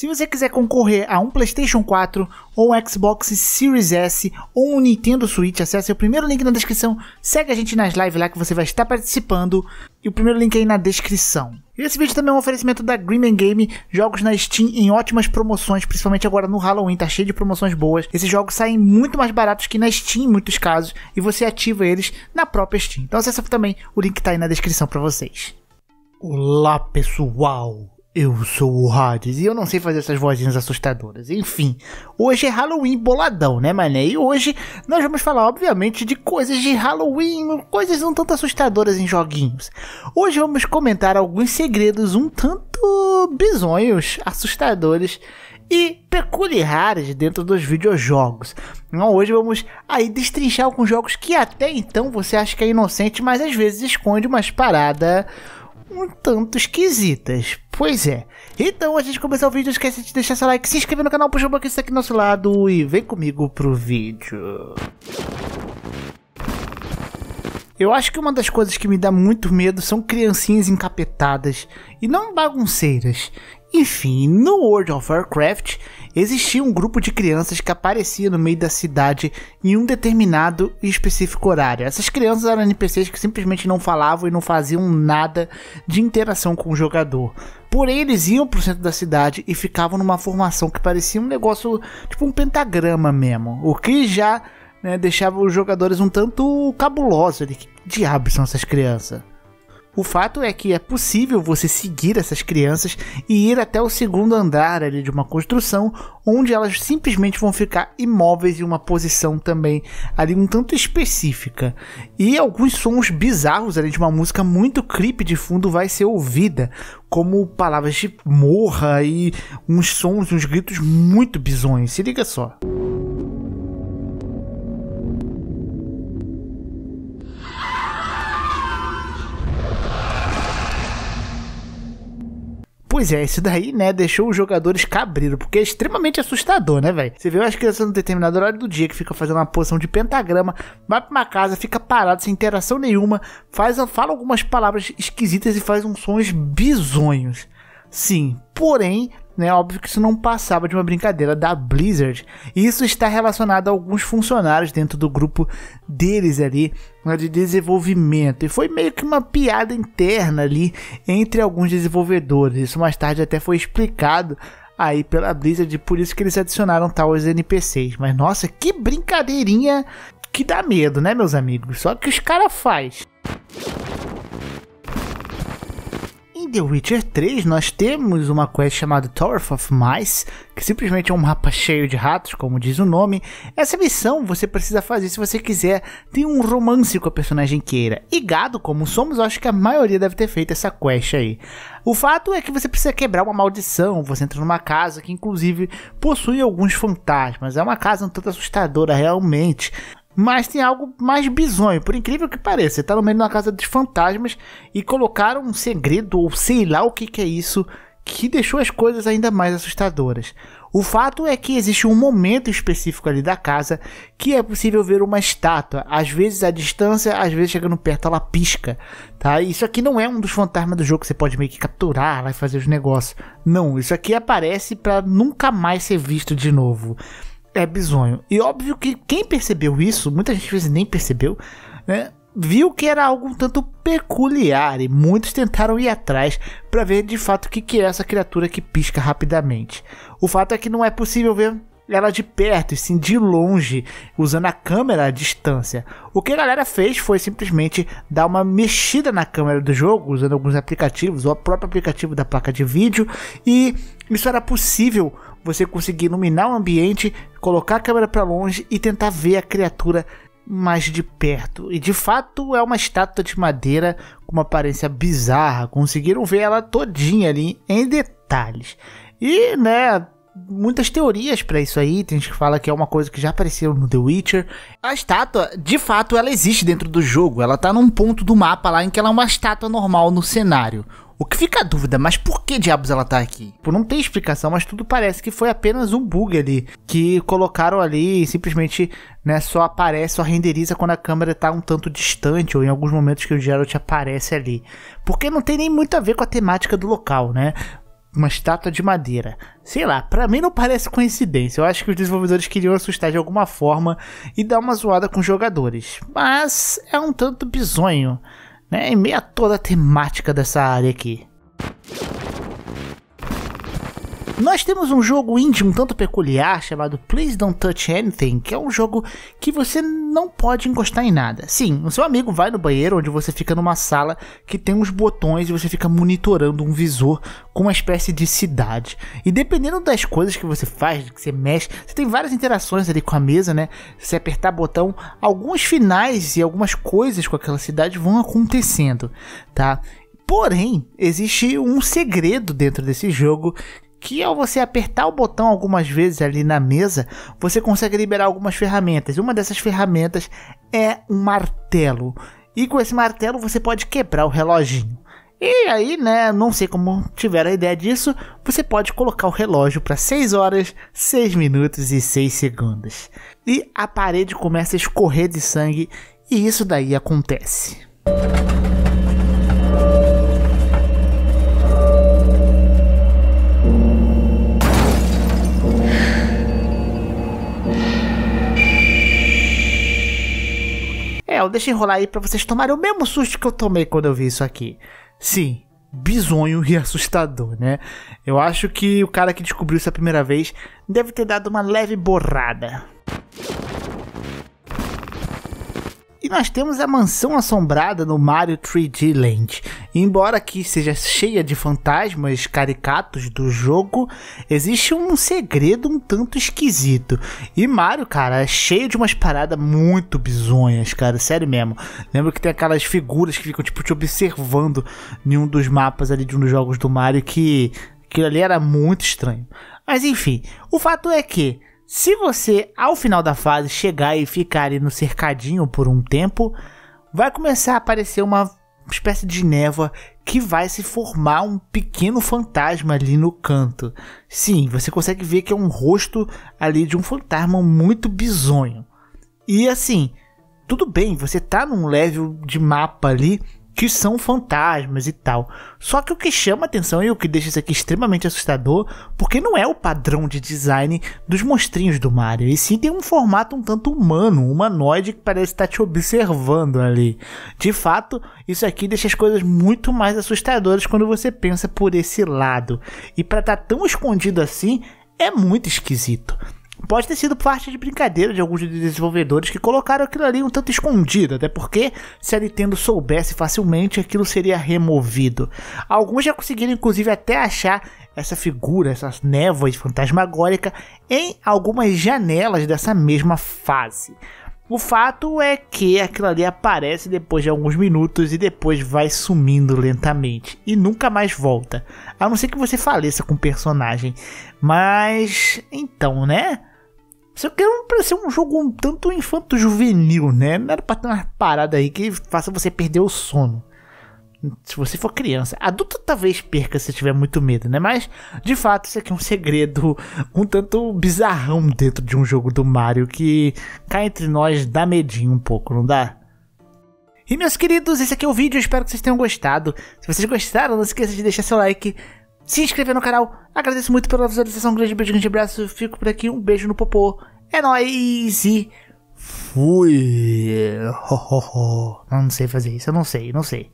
Se você quiser concorrer a um PlayStation 4 ou um Xbox Series S ou um Nintendo Switch, acesse o primeiro link na descrição. Segue a gente nas lives lá que você vai estar participando. E o primeiro link aí na descrição. E esse vídeo também é um oferecimento da Greenman Game, jogos na Steam em ótimas promoções, principalmente agora no Halloween, tá cheio de promoções boas. Esses jogos saem muito mais baratos que na Steam em muitos casos, e você ativa eles na própria Steam. Então acessa também, o link tá aí na descrição para vocês. Olá pessoal, eu sou o Hades e eu não sei fazer essas vozinhas assustadoras. Enfim, hoje é Halloween boladão, né, mané? E hoje nós vamos falar, obviamente, de coisas de Halloween, coisas não tanto assustadoras em joguinhos. Hoje vamos comentar alguns segredos um tanto bizonhos, assustadores e peculiares dentro dos videojogos. Então, hoje vamos aí destrinchar alguns jogos que até então você acha que é inocente, mas às vezes esconde umas paradas um tanto esquisitas. Pois é. Então, antes de começar o vídeo, esquece de deixar seu like, se inscrever no canal, puxa o está aqui do nosso lado e vem comigo pro vídeo. Eu acho que uma das coisas que me dá muito medo são criancinhas encapetadas e não bagunceiras. Enfim, no World of Warcraft existia um grupo de crianças que aparecia no meio da cidade em um determinado e específico horário. Essas crianças eram NPCs que simplesmente não falavam e não faziam nada de interação com o jogador. Porém, eles iam pro centro da cidade e ficavam numa formação que parecia um negócio tipo um pentagrama mesmo. O que já né, deixava os jogadores um tanto cabulosos. Que diabos são essas crianças? O fato é que é possível você seguir essas crianças e ir até o segundo andar ali de uma construção, onde elas simplesmente vão ficar imóveis em uma posição também ali um tanto específica. E alguns sons bizarros ali de uma música muito creepy de fundo vai ser ouvida, como palavras de morra e uns sons, uns gritos muito bizonhos. Se liga só. Pois é, isso daí, né, deixou os jogadores cabreiro, porque é extremamente assustador, né, velho? Você vê as crianças num determinado horário do dia que fica fazendo uma posição de pentagrama, vai pra uma casa, fica parado, sem interação nenhuma, faz, fala algumas palavras esquisitas e faz uns sons bizonhos. Sim, porém, né, óbvio que isso não passava de uma brincadeira da Blizzard. E isso está relacionado a alguns funcionários dentro do grupo deles ali, né, de desenvolvimento. E foi meio que uma piada interna ali entre alguns desenvolvedores. Isso mais tarde até foi explicado aí pela Blizzard, por isso que eles adicionaram tal os NPCs. Mas nossa, que brincadeirinha que dá medo, né, meus amigos? Só que os caras faz. Em The Witcher 3, nós temos uma quest chamada Tower of Mice, que simplesmente é um mapa cheio de ratos, como diz o nome. Essa missão você precisa fazer se você quiser. ter um romance com a personagem queira. E gado, como somos, acho que a maioria deve ter feito essa quest aí. O fato é que você precisa quebrar uma maldição. Você entra numa casa que, inclusive, possui alguns fantasmas. É uma casa um tanto assustadora, realmente. Mas tem algo mais bizonho, por incrível que pareça. Você tá no meio de uma casa de fantasmas e colocaram um segredo, ou sei lá o que, que é isso, que deixou as coisas ainda mais assustadoras. O fato é que existe um momento específico ali da casa que é possível ver uma estátua, às vezes a distância, às vezes chegando perto ela pisca, tá? Isso aqui não é um dos fantasmas do jogo que você pode meio que capturar, vai fazer os negócios. Não, isso aqui aparece para nunca mais ser visto de novo. É bizonho. E óbvio que quem percebeu isso, muita gente às vezes nem percebeu, né? Viu que era algo um tanto peculiar e muitos tentaram ir atrás para ver de fato o que, que é essa criatura que pisca rapidamente. O fato é que não é possível ver ela de perto, e sim de longe, usando a câmera à distância. O que a galera fez foi simplesmente dar uma mexida na câmera do jogo, usando alguns aplicativos, ou o próprio aplicativo da placa de vídeo, e isso era possível você conseguir iluminar o ambiente, colocar a câmera para longe e tentar ver a criatura mais de perto. E de fato é uma estátua de madeira com uma aparência bizarra. Conseguiram ver ela todinha ali em detalhes. E, né, muitas teorias para isso aí. Tem gente que fala que é uma coisa que já apareceu no The Witcher. A estátua, de fato, ela existe dentro do jogo. Ela tá num ponto do mapa lá em que ela é uma estátua normal no cenário. O que fica a dúvida, mas por que diabos ela tá aqui? Por não tem explicação, mas tudo parece que foi apenas um bug ali. Que colocaram ali e simplesmente, né, só aparece, só renderiza quando a câmera tá um tanto distante, ou em alguns momentos que o Geralt aparece ali. Porque não tem nem muito a ver com a temática do local, né? uma estátua de madeira. Sei lá, para mim não parece coincidência. Eu acho que os desenvolvedores queriam assustar de alguma forma e dar uma zoada com os jogadores. Mas é um tanto bizonho, né? Em meio a toda a temática dessa área aqui. Nós temos um jogo indie um tanto peculiar chamado Please Don't Touch Anything, que é um jogo que você não pode encostar em nada. Sim, o seu amigo vai no banheiro onde você fica numa sala que tem uns botões e você fica monitorando um visor com uma espécie de cidade. E dependendo das coisas que você faz, que você mexe, você tem várias interações ali com a mesa, né? Se apertar botão, alguns finais e algumas coisas com aquela cidade vão acontecendo, tá? Porém, existe um segredo dentro desse jogo que ao você apertar o botão algumas vezes ali na mesa, você consegue liberar algumas ferramentas. Uma dessas ferramentas é um martelo. E com esse martelo você pode quebrar o reloginho. E aí, né, não sei como tiveram a ideia disso, você pode colocar o relógio para 6 horas, 6 minutos e 6 segundos. E a parede começa a escorrer de sangue e isso daí acontece. Rafael, deixa enrolar aí para vocês tomarem o mesmo susto que eu tomei quando eu vi isso aqui. Sim, bizonho e assustador, né? Eu acho que o cara que descobriu isso a primeira vez deve ter dado uma leve borrada. E nós temos a mansão assombrada no Mario 3D Land. Embora que seja cheia de fantasmas caricatos do jogo, existe um segredo um tanto esquisito. E Mario, cara, é cheio de umas paradas muito bizonhas, cara, sério mesmo. Lembro que tem aquelas figuras que ficam tipo te observando em um dos mapas ali de um dos jogos do Mario que aquilo ali era muito estranho. Mas enfim, o fato é que se você, ao final da fase, chegar e ficar ali no cercadinho por um tempo, vai começar a aparecer uma espécie de névoa que vai se formar um pequeno fantasma ali no canto. Sim, você consegue ver que é um rosto ali de um fantasma muito bizonho. E assim, tudo bem, você tá num level de mapa ali que são fantasmas e tal. Só que o que chama atenção e o que deixa isso aqui extremamente assustador, porque não é o padrão de design dos monstrinhos do Mario, e sim tem um formato um tanto humano, humanoide que parece estar tá te observando ali. De fato, isso aqui deixa as coisas muito mais assustadoras quando você pensa por esse lado. E para estar tá tão escondido assim, é muito esquisito. Pode ter sido parte de brincadeira de alguns desenvolvedores que colocaram aquilo ali um tanto escondido, até porque se a Nintendo soubesse facilmente, aquilo seria removido. Alguns já conseguiram, inclusive, até achar essa figura, essas névoas fantasmagórica em algumas janelas dessa mesma fase. O fato é que aquilo ali aparece depois de alguns minutos e depois vai sumindo lentamente e nunca mais volta. A não ser que você faleça com o personagem. Mas então, né? Só que era pra ser um jogo um tanto infanto-juvenil, né? Não era pra ter uma parada aí que faça você perder o sono. Se você for criança. Adulto talvez perca se tiver muito medo, né? Mas, de fato, isso aqui é um segredo um tanto bizarrão dentro de um jogo do Mario que cá entre nós dá medinho um pouco, não dá? E meus queridos, esse aqui é o vídeo, espero que vocês tenham gostado. Se vocês gostaram, não esqueça de deixar seu like, se inscrever no canal. Agradeço muito pela visualização, um grande beijo, grande abraço, fico por aqui, um beijo no popô. É nóis e fui. Ho, ho, ho. Não, não sei fazer isso, eu não sei, não sei.